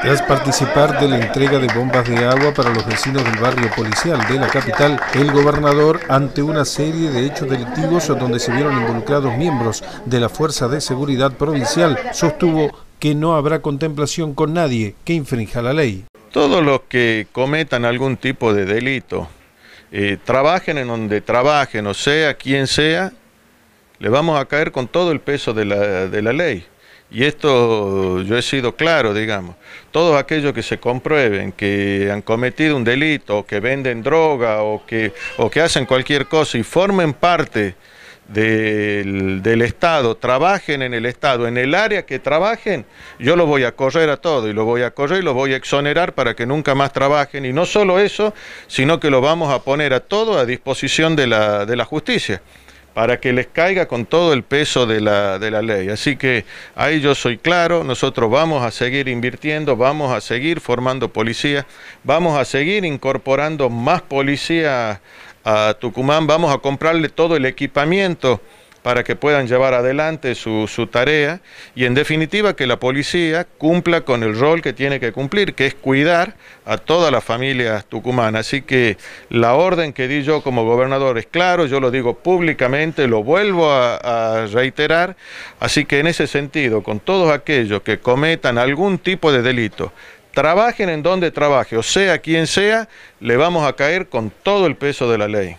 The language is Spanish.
Tras participar de la entrega de bombas de agua para los vecinos del barrio policial de la capital, el gobernador, ante una serie de hechos delictivos donde se vieron involucrados miembros de la Fuerza de Seguridad Provincial, sostuvo que no habrá contemplación con nadie que infrinja la ley. Todos los que cometan algún tipo de delito, eh, trabajen en donde trabajen, o sea, quien sea, le vamos a caer con todo el peso de la ley y esto yo he sido claro, digamos, todos aquellos que se comprueben que han cometido un delito, o que venden droga o que, o que hacen cualquier cosa y formen parte del, del, Estado, trabajen en el Estado, en el área que trabajen, yo los voy a correr a todo y lo voy a correr y lo voy a exonerar para que nunca más trabajen. Y no solo eso, sino que lo vamos a poner a todo a disposición de la, de la justicia para que les caiga con todo el peso de la, de la ley. Así que ahí yo soy claro, nosotros vamos a seguir invirtiendo, vamos a seguir formando policías, vamos a seguir incorporando más policías a Tucumán, vamos a comprarle todo el equipamiento para que puedan llevar adelante su, tarea y en definitiva que la policía cumpla con el rol que tiene que cumplir, que es cuidar a toda las familia tucumana. Así que la orden que di yo como gobernador es claro, yo lo digo públicamente, lo vuelvo a, a reiterar, así que en ese sentido, con todos aquellos que cometan algún tipo de delito, trabajen en donde trabaje, o sea quien sea, le vamos a caer con todo el peso de la ley.